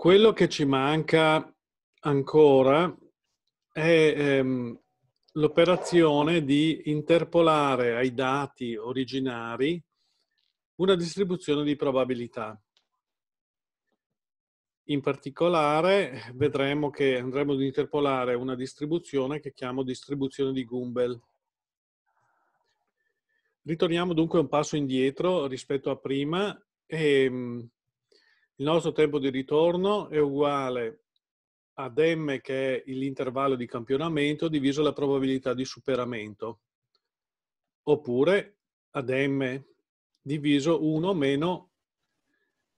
Quello che ci manca ancora è ehm, l'operazione di interpolare ai dati originari una distribuzione di probabilità. In particolare vedremo che andremo ad interpolare una distribuzione che chiamo distribuzione di Gumbel. Ritorniamo dunque un passo indietro rispetto a prima e ehm, il nostro tempo di ritorno è uguale ad m che è l'intervallo di campionamento diviso la probabilità di superamento, oppure ad m diviso 1 meno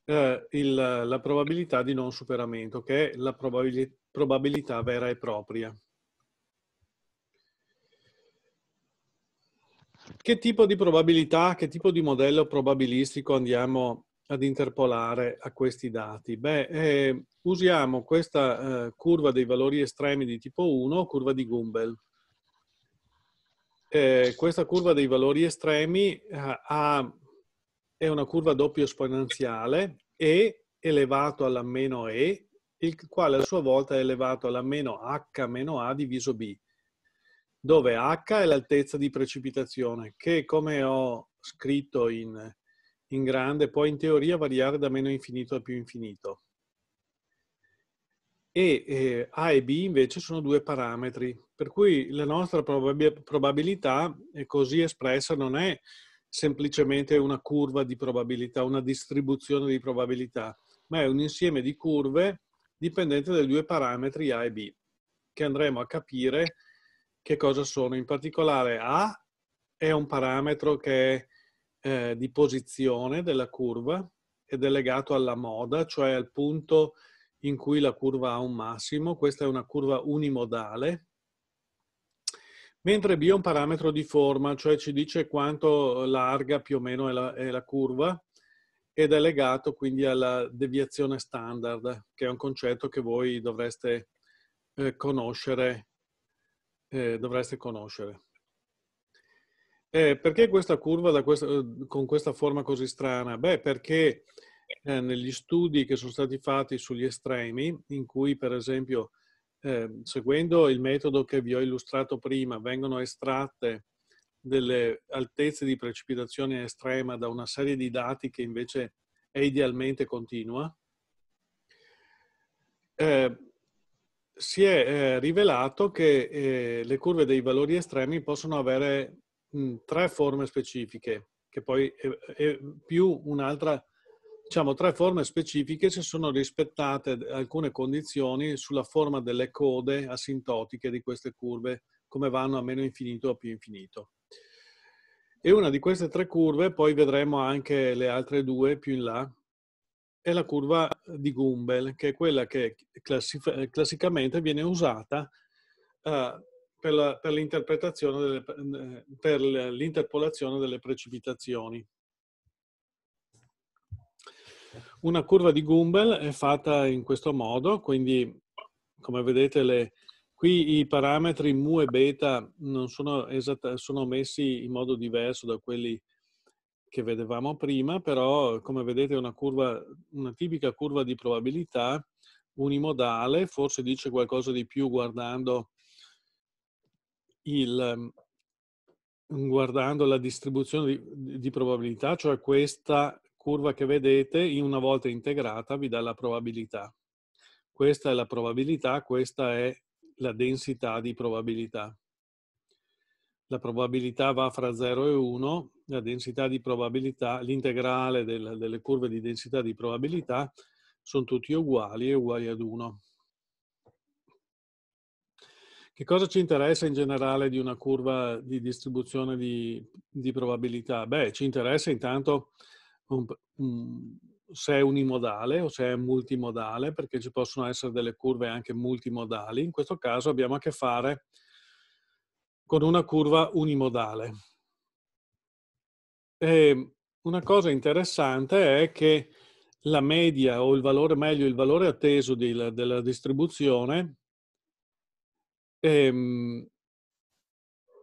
eh, il, la probabilità di non superamento, che è la probabilità probabilità vera e propria. Che tipo di probabilità, che tipo di modello probabilistico andiamo ad interpolare a questi dati? Beh, eh, usiamo questa eh, curva dei valori estremi di tipo 1, curva di Gumbel. Eh, questa curva dei valori estremi eh, ha, è una curva doppio esponenziale e elevato alla meno e, il quale a sua volta è elevato alla meno h meno a diviso b, dove h è l'altezza di precipitazione, che come ho scritto in in grande può in teoria variare da meno infinito a più infinito. E eh, A e B invece sono due parametri, per cui la nostra probab probabilità così espressa non è semplicemente una curva di probabilità, una distribuzione di probabilità, ma è un insieme di curve dipendente dai due parametri A e B, che andremo a capire che cosa sono. In particolare A è un parametro che è eh, di posizione della curva ed è legato alla moda, cioè al punto in cui la curva ha un massimo. Questa è una curva unimodale. Mentre B è un parametro di forma, cioè ci dice quanto larga più o meno è la, è la curva ed è legato quindi alla deviazione standard, che è un concetto che voi dovreste eh, conoscere. Eh, dovreste conoscere. Eh, perché questa curva questa, eh, con questa forma così strana? Beh, perché eh, negli studi che sono stati fatti sugli estremi, in cui per esempio eh, seguendo il metodo che vi ho illustrato prima, vengono estratte delle altezze di precipitazione estrema da una serie di dati che invece è idealmente continua, eh, si è eh, rivelato che eh, le curve dei valori estremi possono avere Mm, tre forme specifiche, che poi è, è più un'altra, diciamo tre forme specifiche se sono rispettate alcune condizioni sulla forma delle code asintotiche di queste curve, come vanno a meno infinito o più infinito. E una di queste tre curve, poi vedremo anche le altre due più in là, è la curva di Gumbel, che è quella che classicamente viene usata uh, per, la, per, l'interpretazione delle, per l'interpolazione delle precipitazioni. Una curva di Gumbel è fatta in questo modo, quindi come vedete le, qui i parametri mu e beta sono, esatta, sono messi in modo diverso da quelli che vedevamo prima, però come vedete è una, curva, una tipica curva di probabilità unimodale, forse dice qualcosa di più guardando il, ehm, mhmm, guardando la distribuzione di, di, probabilità, cioè questa curva che vedete, una volta integrata vi dà la probabilità. Questa è la probabilità, questa è la densità di probabilità. La probabilità va fra 0 e 1, la densità di probabilità, l'integrale delle, delle curve di densità di probabilità sono tutti uguali e uguali ad 1. Che cosa ci interessa in generale di una curva di distribuzione di, di probabilità? Beh, ci interessa intanto un, un, se è unimodale o se è multimodale, perché ci possono essere delle curve anche multimodali. In questo caso abbiamo a che fare con una curva unimodale. E ehm, una cosa interessante è che la media o il valore, meglio il valore atteso di, della distribuzione, ehm,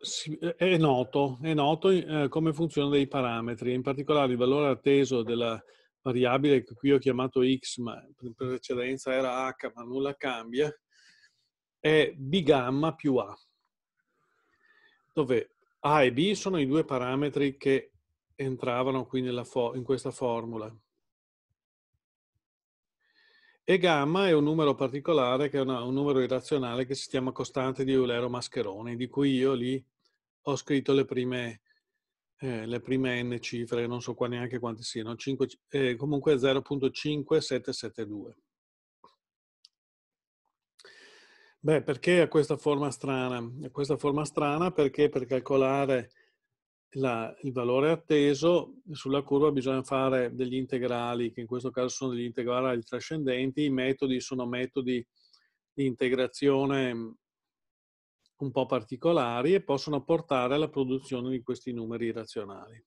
si, è noto, è noto eh, come funzionano dei parametri, in particolare il valore atteso della variabile che qui ho chiamato x, ma in precedenza era h, ma nulla cambia, è b gamma più a, dove a e b sono i due parametri che entravano qui in questa formula. E gamma è un numero particolare, che è una, un numero irrazionale che si chiama costante di Eulero Mascheroni, di cui io lì ho scritto le prime, eh, le prime n cifre, non so qua neanche quante siano, 5, eh, comunque 0.5772. Beh, perché ha questa forma strana? A questa forma strana perché per calcolare la, il valore atteso, sulla curva bisogna fare degli integrali, che in questo caso sono degli integrali trascendenti, i metodi sono metodi di integrazione mm, un po' particolari e possono portare alla produzione di questi numeri razionali.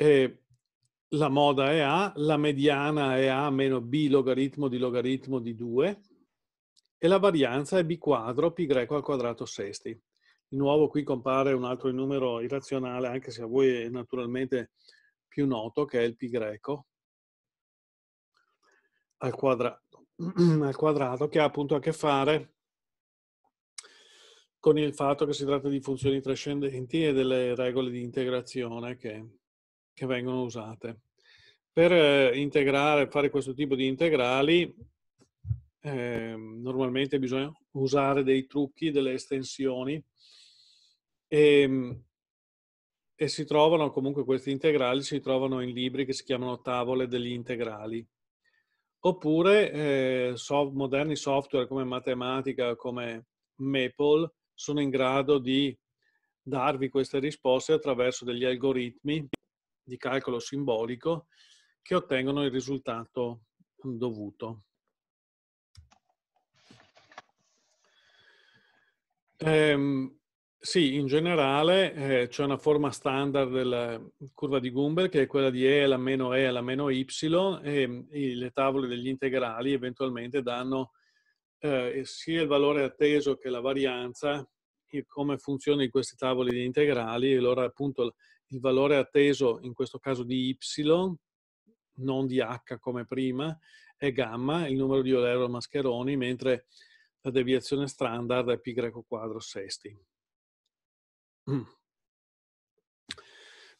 E la moda è A, la mediana è A meno B logaritmo di logaritmo di 2 e la varianza è B quadro pi greco al quadrato sesti di nuovo qui compare un altro numero irrazionale, anche se a voi è naturalmente più noto, che è il pi greco al quadrato, al quadrato che ha appunto a che fare con il fatto che si tratta di funzioni trascendenti e delle regole di integrazione che, che vengono usate. Per eh, integrare, fare questo tipo di integrali, eh, normalmente bisogna usare dei trucchi, delle estensioni e, ehm, e si trovano comunque questi integrali, si trovano in libri che si chiamano tavole degli integrali. Oppure eh, soft, moderni software come Matematica, come Maple, sono in grado di darvi queste risposte attraverso degli algoritmi di calcolo simbolico che ottengono il risultato dovuto. Eh, sì, in generale eh, c'è una forma standard della curva di Gumbel che è quella di E alla meno E alla meno Y e, e le tavole degli integrali eventualmente danno eh, sia il valore atteso che la varianza, come funzionano in questi tavoli di integrali, allora appunto il valore atteso in questo caso di Y, non di H come prima, è gamma, il numero di Olero mascheroni, mentre la deviazione standard è π quadro sesti. Mm.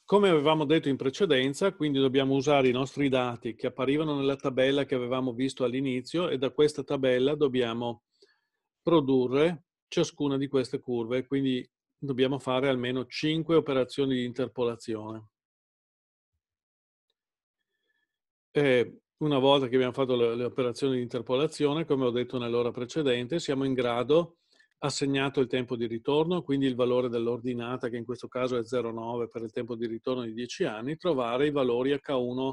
Come avevamo detto in precedenza, quindi dobbiamo usare i nostri dati che apparivano nella tabella che avevamo visto all'inizio e da questa tabella dobbiamo produrre ciascuna di queste curve, quindi dobbiamo fare almeno 5 operazioni di interpolazione. Eh, una volta che abbiamo fatto le, le operazioni di interpolazione, come ho detto nell'ora precedente, siamo in grado, assegnato il tempo di ritorno, quindi il valore dell'ordinata, che in questo caso è 0,9 per il tempo di ritorno di 10 anni, trovare i valori H1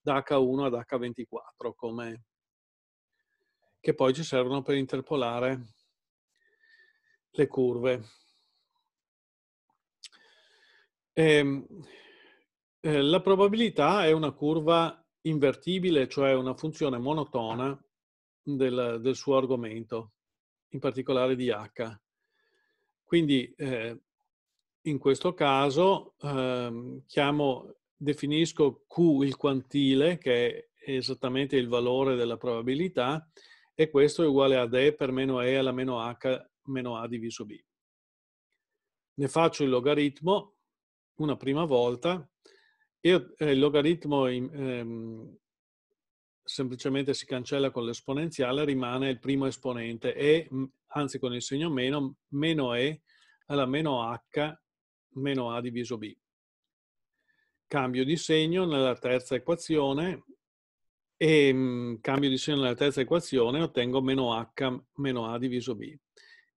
da H1 ad H24, come, che poi ci servono per interpolare le curve. E, ehm, eh, la probabilità è una curva invertibile, cioè una funzione monotona del, del suo argomento, in particolare di H. Quindi eh, in questo caso eh, chiamo, definisco Q il quantile, che è esattamente il valore della probabilità, e questo è uguale ad E per meno E alla meno H meno A diviso B. Ne faccio il logaritmo una prima volta io, eh, il logaritmo ehm, semplicemente si cancella con l'esponenziale, rimane il primo esponente e, mm, anzi con il segno meno, meno e alla meno h meno a diviso b. Cambio di segno nella terza equazione e mm, cambio di segno nella terza equazione ottengo meno h meno a diviso b.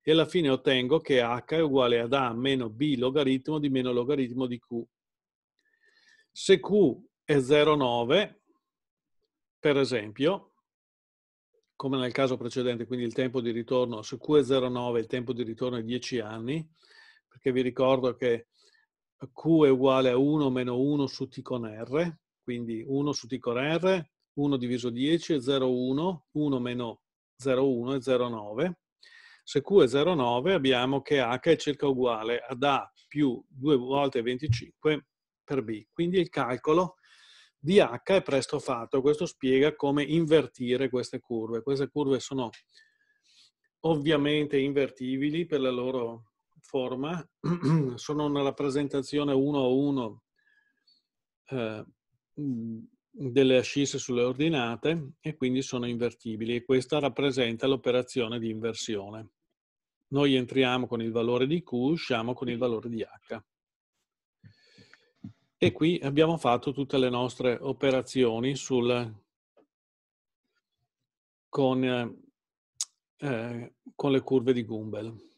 E alla fine ottengo che h è uguale ad a meno b logaritmo di meno logaritmo di q se Q è 0,9, per esempio, come nel caso precedente, quindi il tempo di ritorno, se Q è 0,9 il tempo di ritorno è 10 anni, perché vi ricordo che Q è uguale a 1 meno 1 su T con R, quindi 1 su T con R, 1 diviso 10 è 0,1, 1 meno 0,1 è 0,9. Se Q è 0,9 abbiamo che H è circa uguale ad A più 2 volte 25 per B. Quindi il calcolo di H è presto fatto. Questo spiega come invertire queste curve. Queste curve sono ovviamente invertibili per la loro forma, sono una rappresentazione uno a uno eh, delle ascisse sulle ordinate e quindi sono invertibili e questa rappresenta l'operazione di inversione. Noi entriamo con il valore di Q, usciamo con il valore di H. E qui abbiamo fatto tutte le nostre operazioni sul, con, eh, eh con le curve di Gumbel.